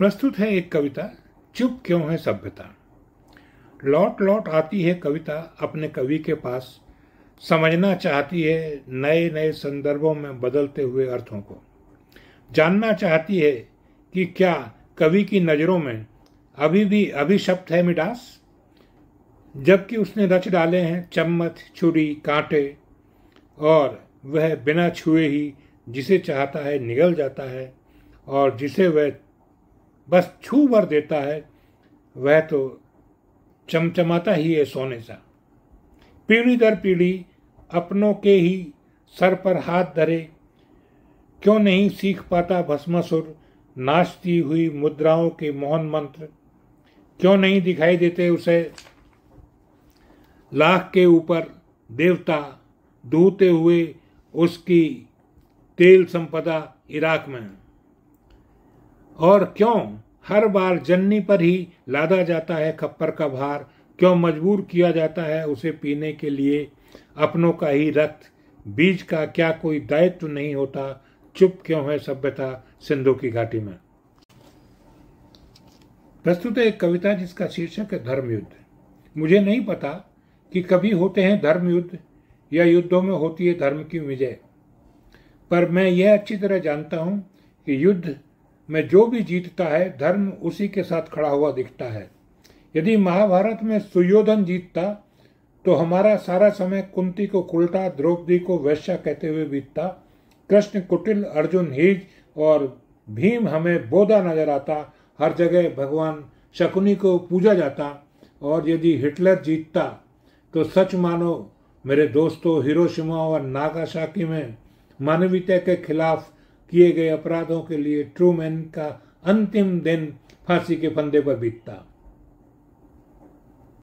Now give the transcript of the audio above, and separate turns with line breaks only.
प्रस्तुत है एक कविता चुप क्यों है सभ्यता लौट लौट आती है कविता अपने कवि के पास समझना चाहती है नए नए संदर्भों में बदलते हुए अर्थों को जानना चाहती है कि क्या कवि की नज़रों में अभी भी अभिशप्त है मिठास जबकि उसने रच डाले हैं चम्मच छुरी कांटे और वह बिना छुए ही जिसे चाहता है निगल जाता है और जिसे वह बस छू भर देता है वह तो चमचमाता ही है सोने सा पीढ़ी दर पीढ़ी अपनों के ही सर पर हाथ धरे क्यों नहीं सीख पाता भस्मासुर नाचती हुई मुद्राओं के मोहन मंत्र क्यों नहीं दिखाई देते उसे लाख के ऊपर देवता दूते हुए उसकी तेल संपदा इराक में और क्यों हर बार जन्नी पर ही लादा जाता है खप्पर का भार क्यों मजबूर किया जाता है उसे पीने के लिए अपनों का ही रक्त बीज का क्या कोई दायित्व नहीं होता चुप क्यों है सभ्यता सिंधु की घाटी में प्रस्तुत है एक कविता जिसका शीर्षक है धर्मयुद्ध मुझे नहीं पता कि कभी होते हैं धर्म युद्ध या युद्धों में होती है धर्म की विजय पर मैं यह अच्छी तरह जानता हूं कि युद्ध में जो भी जीतता है धर्म उसी के साथ खड़ा हुआ दिखता है यदि महाभारत में सुयोधन जीतता तो हमारा सारा समय कुंती को कुलटा द्रौपदी को वैश्या कहते हुए बीतता कृष्ण कुटिल अर्जुन हीज और भीम हमें बोधा नजर आता हर जगह भगवान शकुनी को पूजा जाता और यदि हिटलर जीतता तो सच मानो मेरे दोस्तों हिरोशिमा और नागासाकी में मानवीयता के खिलाफ किए गए अपराधों के लिए ट्रूमैन का अंतिम दिन फांसी के फंदे पर बीतता